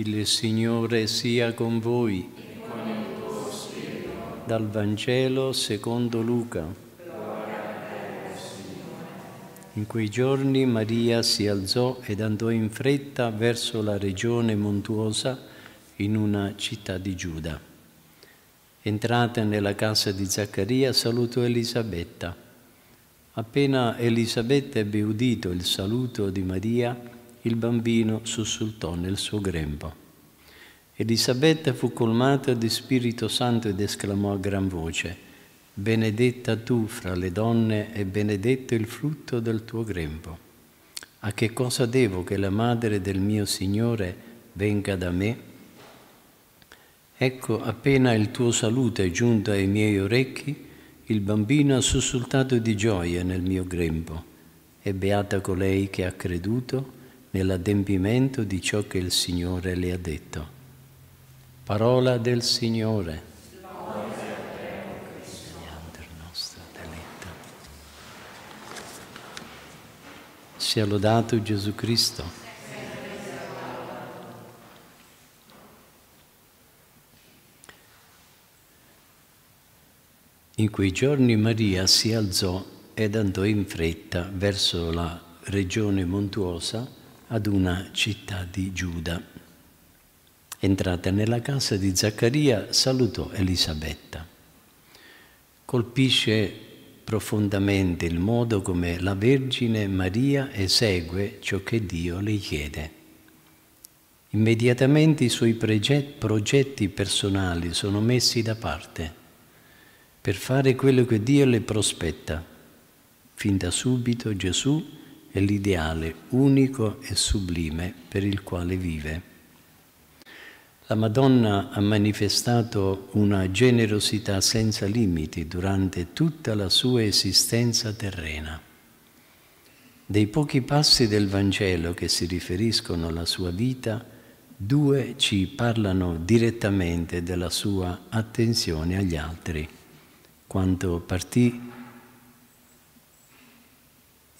Il Signore sia con voi. Con Dal Vangelo secondo Luca. Gloria a te, Signore. In quei giorni Maria si alzò ed andò in fretta verso la regione montuosa in una città di Giuda. Entrata nella casa di Zaccaria salutò Elisabetta. Appena Elisabetta ebbe udito il saluto di Maria, il bambino sussultò nel suo grembo. Elisabetta fu colmata di Spirito Santo ed esclamò a gran voce, benedetta tu fra le donne e benedetto il frutto del tuo grembo. A che cosa devo che la madre del mio Signore venga da me? Ecco, appena il tuo saluto è giunto ai miei orecchi, il bambino ha sussultato di gioia nel mio grembo. E beata colei che ha creduto nell'adempimento di ciò che il Signore le ha detto. Parola del Signore. Sia lodato Gesù Cristo. In quei giorni Maria si alzò ed andò in fretta verso la regione montuosa ad una città di Giuda. Entrata nella casa di Zaccaria, salutò Elisabetta. Colpisce profondamente il modo come la Vergine Maria esegue ciò che Dio le chiede. Immediatamente i suoi progetti personali sono messi da parte per fare quello che Dio le prospetta. Fin da subito Gesù è l'ideale unico e sublime per il quale vive. La Madonna ha manifestato una generosità senza limiti durante tutta la sua esistenza terrena. Dei pochi passi del Vangelo che si riferiscono alla sua vita, due ci parlano direttamente della sua attenzione agli altri. Quando partì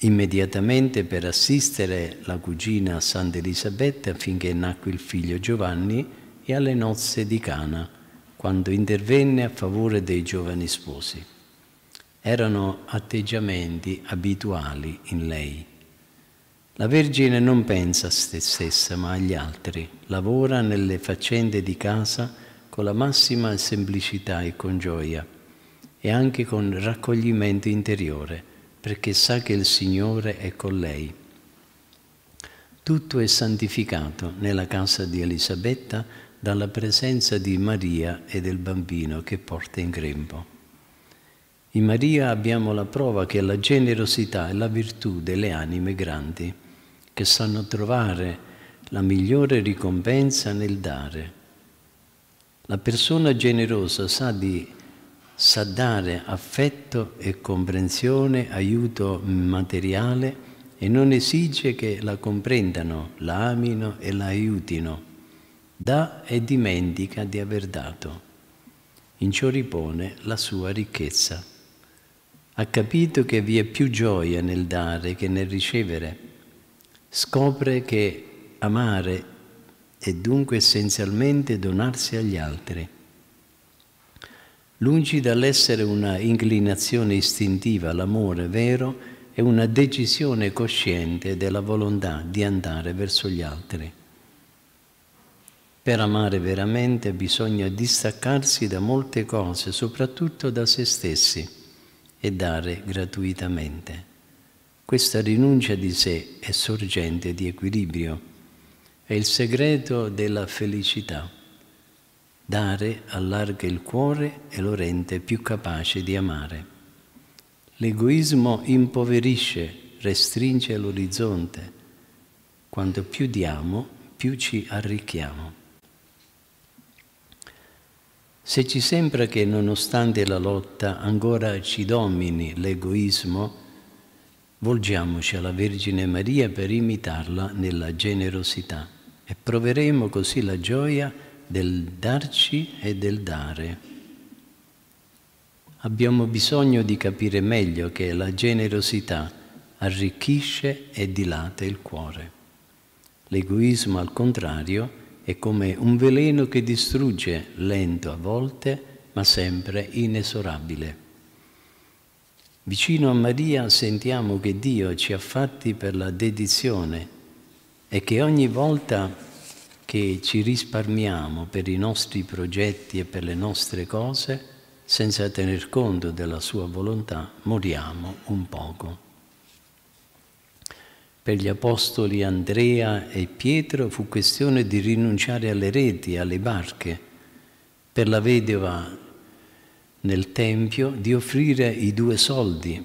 immediatamente per assistere la cugina Santa Elisabetta affinché nacque il figlio Giovanni e alle nozze di Cana, quando intervenne a favore dei giovani sposi. Erano atteggiamenti abituali in lei. La Vergine non pensa a se stessa ma agli altri, lavora nelle faccende di casa con la massima semplicità e con gioia e anche con raccoglimento interiore perché sa che il Signore è con lei. Tutto è santificato nella casa di Elisabetta dalla presenza di Maria e del bambino che porta in grembo. In Maria abbiamo la prova che la generosità è la virtù delle anime grandi, che sanno trovare la migliore ricompensa nel dare. La persona generosa sa di sa dare affetto e comprensione, aiuto materiale e non esige che la comprendano, la amino e la aiutino. Dà e dimentica di aver dato. In ciò ripone la sua ricchezza. Ha capito che vi è più gioia nel dare che nel ricevere. Scopre che amare è dunque essenzialmente donarsi agli altri Lungi dall'essere una inclinazione istintiva all'amore vero, è una decisione cosciente della volontà di andare verso gli altri. Per amare veramente bisogna distaccarsi da molte cose, soprattutto da se stessi, e dare gratuitamente. Questa rinuncia di sé è sorgente di equilibrio, è il segreto della felicità. Dare allarga il cuore e lo rende più capace di amare. L'egoismo impoverisce, restringe l'orizzonte. Quanto più diamo, più ci arricchiamo. Se ci sembra che nonostante la lotta ancora ci domini l'egoismo, volgiamoci alla Vergine Maria per imitarla nella generosità e proveremo così la gioia del darci e del dare. Abbiamo bisogno di capire meglio che la generosità arricchisce e dilata il cuore. L'egoismo, al contrario, è come un veleno che distrugge, lento a volte, ma sempre inesorabile. Vicino a Maria sentiamo che Dio ci ha fatti per la dedizione e che ogni volta che ci risparmiamo per i nostri progetti e per le nostre cose, senza tener conto della sua volontà, moriamo un poco. Per gli apostoli Andrea e Pietro fu questione di rinunciare alle reti, alle barche, per la vedova nel Tempio di offrire i due soldi,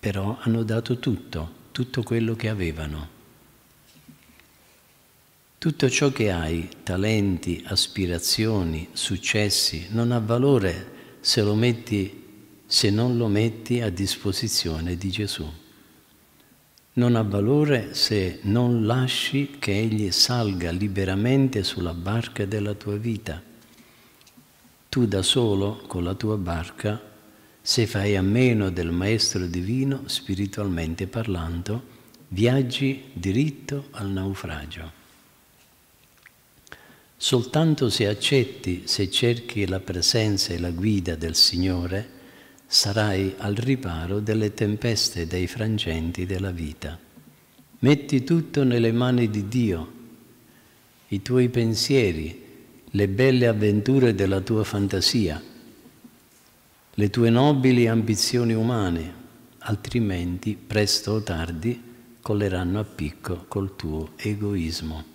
però hanno dato tutto, tutto quello che avevano. Tutto ciò che hai, talenti, aspirazioni, successi, non ha valore se, lo metti, se non lo metti a disposizione di Gesù. Non ha valore se non lasci che Egli salga liberamente sulla barca della tua vita. Tu da solo, con la tua barca, se fai a meno del Maestro Divino, spiritualmente parlando, viaggi diritto al naufragio. Soltanto se accetti, se cerchi la presenza e la guida del Signore, sarai al riparo delle tempeste e dei frangenti della vita. Metti tutto nelle mani di Dio, i tuoi pensieri, le belle avventure della tua fantasia, le tue nobili ambizioni umane, altrimenti presto o tardi colleranno a picco col tuo egoismo.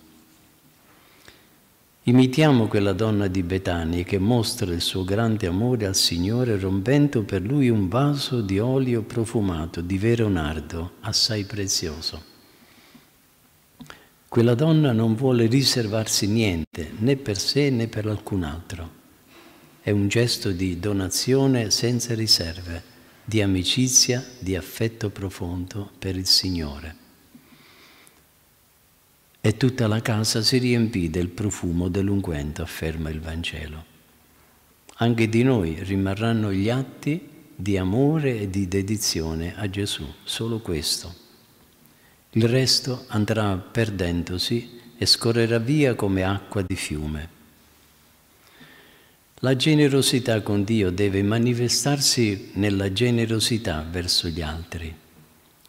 Imitiamo quella donna di Betania che mostra il suo grande amore al Signore rompendo per lui un vaso di olio profumato di vero nardo, assai prezioso. Quella donna non vuole riservarsi niente, né per sé né per alcun altro. È un gesto di donazione senza riserve, di amicizia, di affetto profondo per il Signore e tutta la casa si riempì del profumo dell'unguento, afferma il Vangelo. Anche di noi rimarranno gli atti di amore e di dedizione a Gesù, solo questo. Il resto andrà perdendosi e scorrerà via come acqua di fiume. La generosità con Dio deve manifestarsi nella generosità verso gli altri.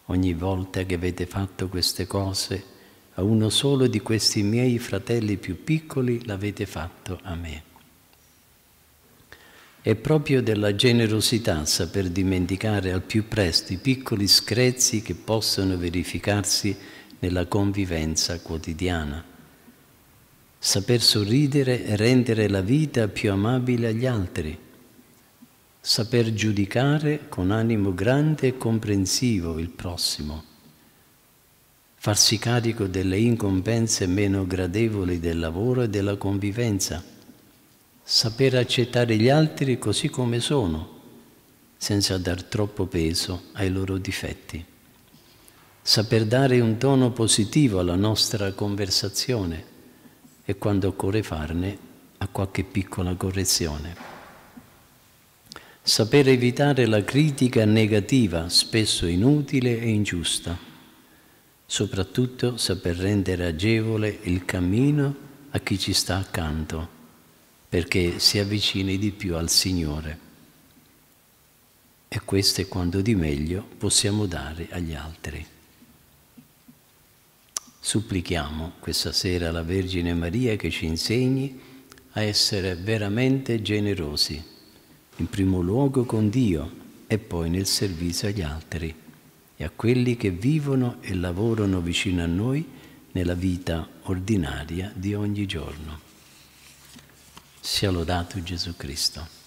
Ogni volta che avete fatto queste cose, a uno solo di questi miei fratelli più piccoli l'avete fatto a me. È proprio della generosità saper dimenticare al più presto i piccoli screzi che possono verificarsi nella convivenza quotidiana. Saper sorridere e rendere la vita più amabile agli altri. Saper giudicare con animo grande e comprensivo il prossimo farsi carico delle incompense meno gradevoli del lavoro e della convivenza, saper accettare gli altri così come sono, senza dar troppo peso ai loro difetti, saper dare un tono positivo alla nostra conversazione e quando occorre farne a qualche piccola correzione. Saper evitare la critica negativa, spesso inutile e ingiusta soprattutto saper rendere agevole il cammino a chi ci sta accanto, perché si avvicini di più al Signore. E questo è quanto di meglio possiamo dare agli altri. Supplichiamo questa sera la Vergine Maria che ci insegni a essere veramente generosi, in primo luogo con Dio e poi nel servizio agli altri e a quelli che vivono e lavorano vicino a noi nella vita ordinaria di ogni giorno. Sia lodato Gesù Cristo.